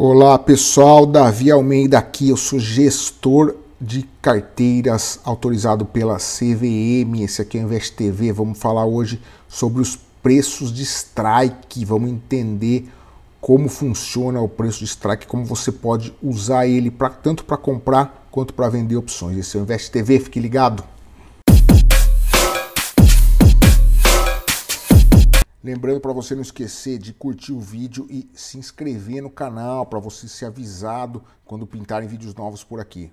Olá pessoal, Davi Almeida aqui, eu sou gestor de carteiras autorizado pela CVM. Esse aqui é o Invest TV. Vamos falar hoje sobre os preços de strike. Vamos entender como funciona o preço de strike, como você pode usar ele pra, tanto para comprar quanto para vender opções. Esse é o Invest TV, fique ligado. Lembrando para você não esquecer de curtir o vídeo e se inscrever no canal para você ser avisado quando pintarem vídeos novos por aqui.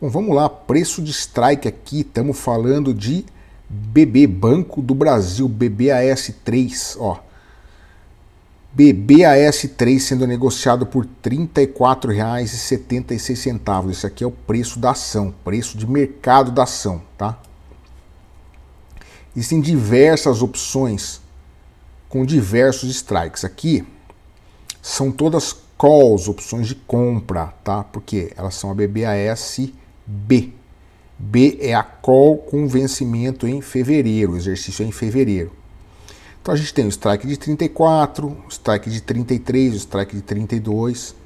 Bom, vamos lá, preço de strike aqui, estamos falando de BB Banco do Brasil, BBAS3, ó. BBAS3 sendo negociado por R$ 34,76. Esse aqui é o preço da ação, preço de mercado da ação, tá? Existem diversas opções com diversos strikes. Aqui são todas calls, opções de compra, tá? Porque elas são a BBAS B é a call com vencimento em fevereiro, o exercício é em fevereiro. Então a gente tem o strike de 34, o strike de 33, o strike de 32,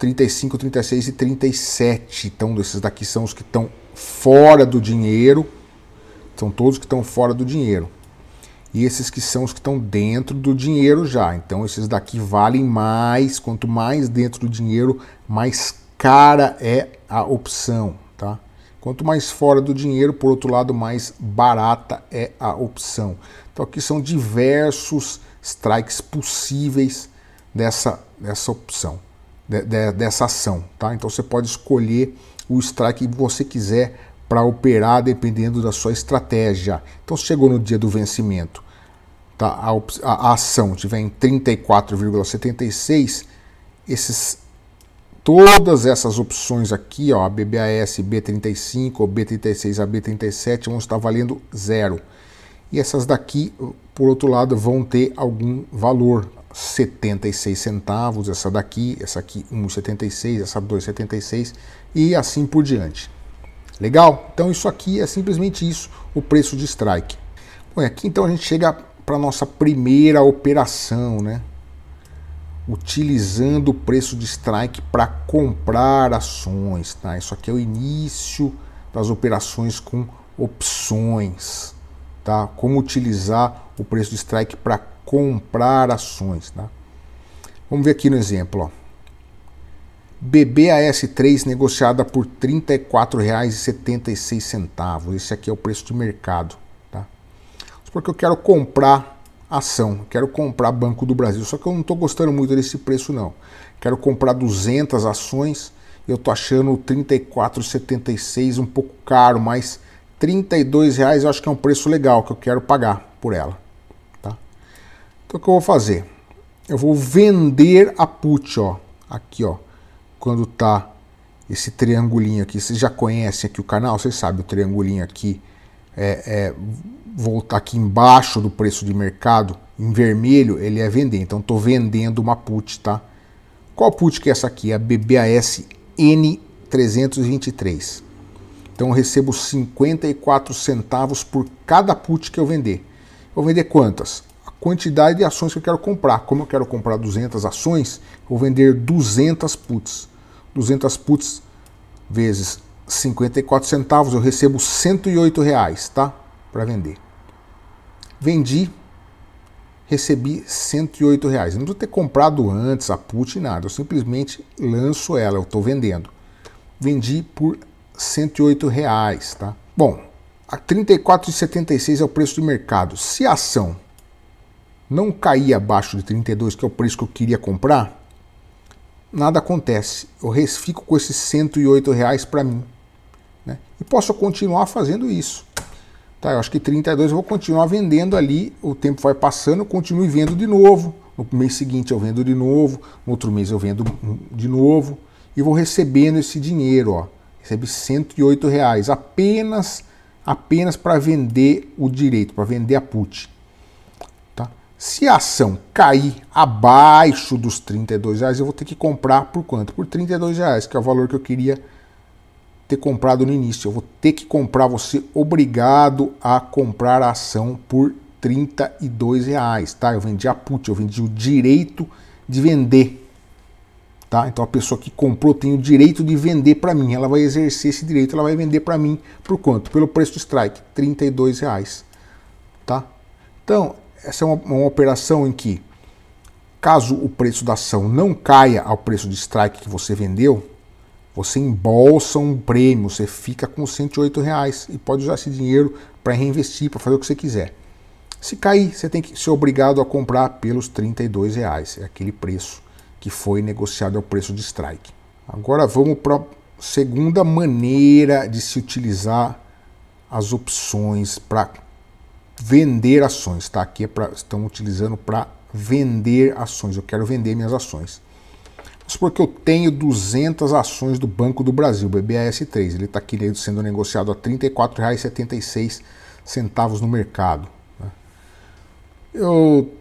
35, 36 e 37. Então esses daqui são os que estão fora do dinheiro. São todos que estão fora do dinheiro e esses que são os que estão dentro do dinheiro já. Então esses daqui valem mais, quanto mais dentro do dinheiro, mais cara é a opção, tá? Quanto mais fora do dinheiro, por outro lado, mais barata é a opção. Então aqui são diversos strikes possíveis dessa, dessa opção, de, de, dessa ação, tá? Então você pode escolher o strike que você quiser para operar dependendo da sua estratégia. Então chegou no dia do vencimento, tá? a, a, a ação estiver em 34,76, esses todas essas opções aqui, ó, a BBAS B35 B36 a B37 vão estar valendo zero. E essas daqui, por outro lado, vão ter algum valor, 76 centavos, essa daqui, essa aqui 1,76, essa 2,76 e assim por diante. Legal? Então isso aqui é simplesmente isso, o preço de strike. Bom, aqui então a gente chega para a nossa primeira operação, né? Utilizando o preço de strike para comprar ações, tá? Isso aqui é o início das operações com opções, tá? Como utilizar o preço de strike para comprar ações, tá? Vamos ver aqui no exemplo, ó. BBAS3 negociada por R$ 34,76. Esse aqui é o preço de mercado. Tá? Porque eu quero comprar ação, quero comprar Banco do Brasil, só que eu não estou gostando muito desse preço não. Quero comprar 200 ações, eu estou achando R$ 34,76 um pouco caro, mas R$ 32,00 eu acho que é um preço legal que eu quero pagar por ela. Tá? Então o que eu vou fazer? Eu vou vender a put, ó, aqui, ó quando tá esse triangulinho aqui. Vocês já conhecem aqui o canal, vocês sabem o triangulinho aqui é, é voltar aqui embaixo do preço de mercado, em vermelho, ele é vender. Então estou vendendo uma put, tá? Qual put que é essa aqui? É a BBAS N323. Então eu recebo 54 centavos por cada put que eu vender. Vou vender quantas? quantidade de ações que eu quero comprar. Como eu quero comprar 200 ações, eu vou vender 200 puts. 200 puts vezes 54 centavos, eu recebo 108 reais, tá? Para vender. Vendi, recebi 108 reais. não preciso ter comprado antes a put nada, eu simplesmente lanço ela, eu estou vendendo. Vendi por 108 reais, tá? Bom, a 34,76 é o preço do mercado. Se a ação não cair abaixo de 32, que é o preço que eu queria comprar, nada acontece. Eu fico com esses 108 reais para mim. Né? E posso continuar fazendo isso. Tá, eu acho que 32 eu vou continuar vendendo ali, o tempo vai passando, eu continuo vendo de novo. No mês seguinte eu vendo de novo, no outro mês eu vendo de novo e vou recebendo esse dinheiro, ó. Recebe 108 reais apenas apenas para vender o direito, para vender a put. Se a ação cair abaixo dos 32 reais, eu vou ter que comprar por quanto? Por 32 reais, que é o valor que eu queria ter comprado no início. Eu vou ter que comprar, você obrigado a comprar a ação por 32 reais, tá? Eu vendi a put, eu vendi o direito de vender, tá? Então a pessoa que comprou tem o direito de vender para mim, ela vai exercer esse direito, ela vai vender para mim por quanto? Pelo preço do strike, 32 reais, tá? Então essa é uma, uma operação em que, caso o preço da ação não caia ao preço de strike que você vendeu, você embolsa um prêmio, você fica com 108 reais e pode usar esse dinheiro para reinvestir, para fazer o que você quiser. Se cair, você tem que ser obrigado a comprar pelos 32 reais, é aquele preço que foi negociado ao preço de strike. Agora vamos para a segunda maneira de se utilizar as opções para vender ações, tá? Aqui é pra, estão utilizando para vender ações. Eu quero vender minhas ações. Vamos supor que eu tenho 200 ações do Banco do Brasil, BBAS3. Ele está aqui sendo negociado a R$ 34,76 no mercado. Né? Eu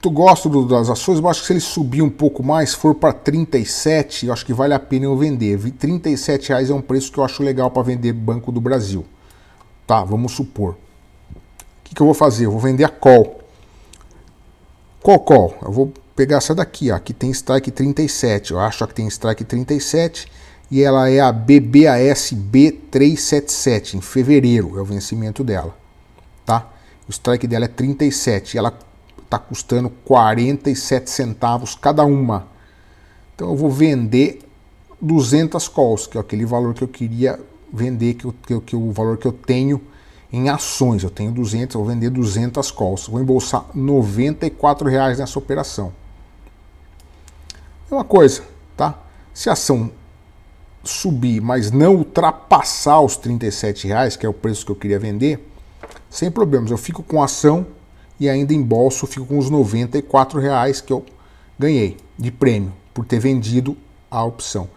tu gosto do, das ações, eu acho que se ele subir um pouco mais, for para 37, eu acho que vale a pena eu vender. R$ 37 é um preço que eu acho legal para vender Banco do Brasil. Tá, vamos supor que, que eu vou fazer? Eu vou vender a call. Qual call? Eu vou pegar essa daqui, ó. Aqui tem strike 37. Eu acho que tem strike 37 e ela é a BBASB 377 em fevereiro, é o vencimento dela, tá? O strike dela é 37 e ela tá custando 47 centavos cada uma. Então eu vou vender 200 calls, que é aquele valor que eu queria vender, que, eu, que, que o valor que eu tenho em ações. Eu tenho 200, vou vender 200 calls. Vou embolsar 94 reais nessa operação. É uma coisa, tá? Se a ação subir, mas não ultrapassar os 37 reais, que é o preço que eu queria vender, sem problemas. Eu fico com a ação e ainda embolso, fico com os 94 reais que eu ganhei de prêmio por ter vendido a opção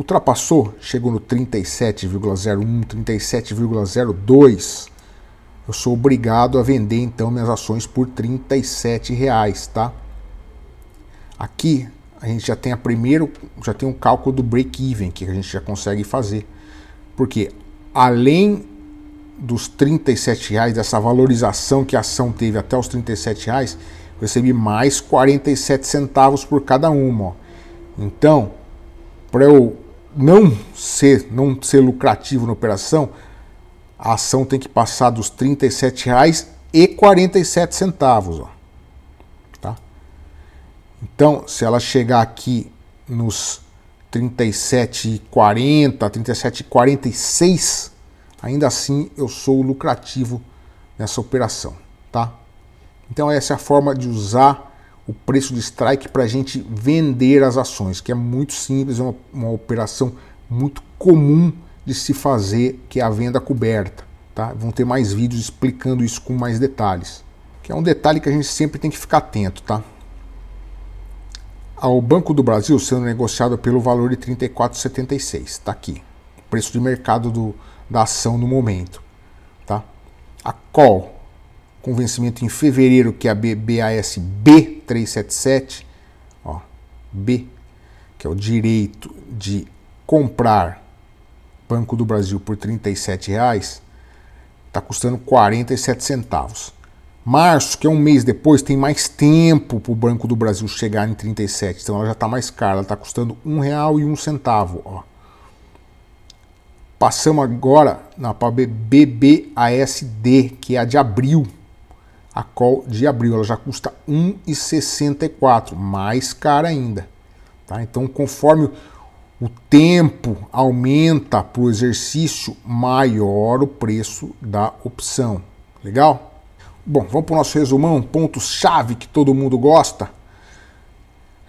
ultrapassou, chegou no 37,01, 37,02. Eu sou obrigado a vender então minhas ações por R$ reais, tá? Aqui a gente já tem a primeiro, já tem um cálculo do break even que a gente já consegue fazer. Porque além dos 37 reais, dessa valorização que a ação teve até os 37 reais, eu recebi mais 47 centavos por cada uma. Ó. Então, para eu não ser, não ser lucrativo na operação, a ação tem que passar dos R$ 37,47. Tá? Então, se ela chegar aqui nos 37,40, 37,46, ainda assim eu sou lucrativo nessa operação, tá? Então essa é a forma de usar o preço de strike para a gente vender as ações, que é muito simples, é uma, uma operação muito comum de se fazer, que é a venda coberta. Tá? Vão ter mais vídeos explicando isso com mais detalhes, que é um detalhe que a gente sempre tem que ficar atento. Tá? Ao Banco do Brasil sendo negociado pelo valor de 34,76, está aqui, o preço de mercado do, da ação no momento. Tá? A Col, com vencimento em fevereiro, que é a BBASB, 377, ó, B, que é o direito de comprar Banco do Brasil por R$ reais, está custando 47 centavos. Março, que é um mês depois, tem mais tempo para o Banco do Brasil chegar em 37, então ela já está mais cara, ela está custando R$ 1,01. Passamos agora para BBASD, que é a de abril, a call de abril. Ela já custa 1,64, mais cara ainda. Tá? Então, conforme o tempo aumenta para o exercício, maior o preço da opção. Legal? Bom, vamos para o nosso resumão, ponto-chave que todo mundo gosta.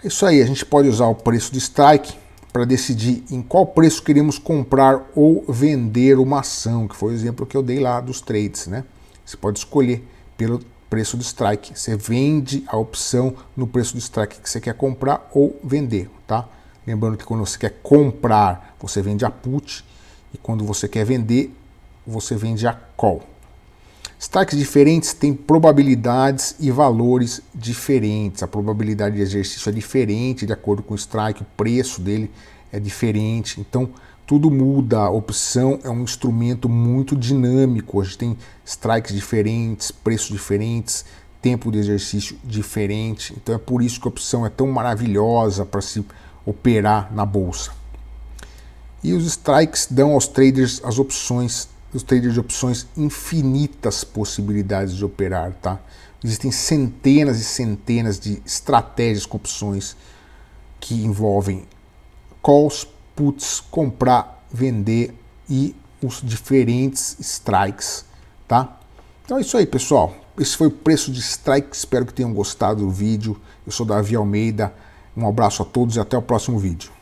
É isso aí, a gente pode usar o preço de strike para decidir em qual preço queremos comprar ou vender uma ação, que foi o exemplo que eu dei lá dos trades, né? Você pode escolher pelo preço do strike. Você vende a opção no preço do strike que você quer comprar ou vender, tá? Lembrando que quando você quer comprar, você vende a put e quando você quer vender, você vende a call. Strikes diferentes têm probabilidades e valores diferentes. A probabilidade de exercício é diferente de acordo com o strike, o preço dele é diferente. Então, tudo muda, a opção é um instrumento muito dinâmico. Hoje tem strikes diferentes, preços diferentes, tempo de exercício diferente. Então é por isso que a opção é tão maravilhosa para se operar na bolsa. E os strikes dão aos traders as opções, os traders de opções infinitas possibilidades de operar, tá? Existem centenas e centenas de estratégias com opções que envolvem calls, puts, comprar, vender e os diferentes strikes, tá? Então é isso aí, pessoal. Esse foi o preço de strike. Espero que tenham gostado do vídeo. Eu sou Davi Almeida. Um abraço a todos e até o próximo vídeo.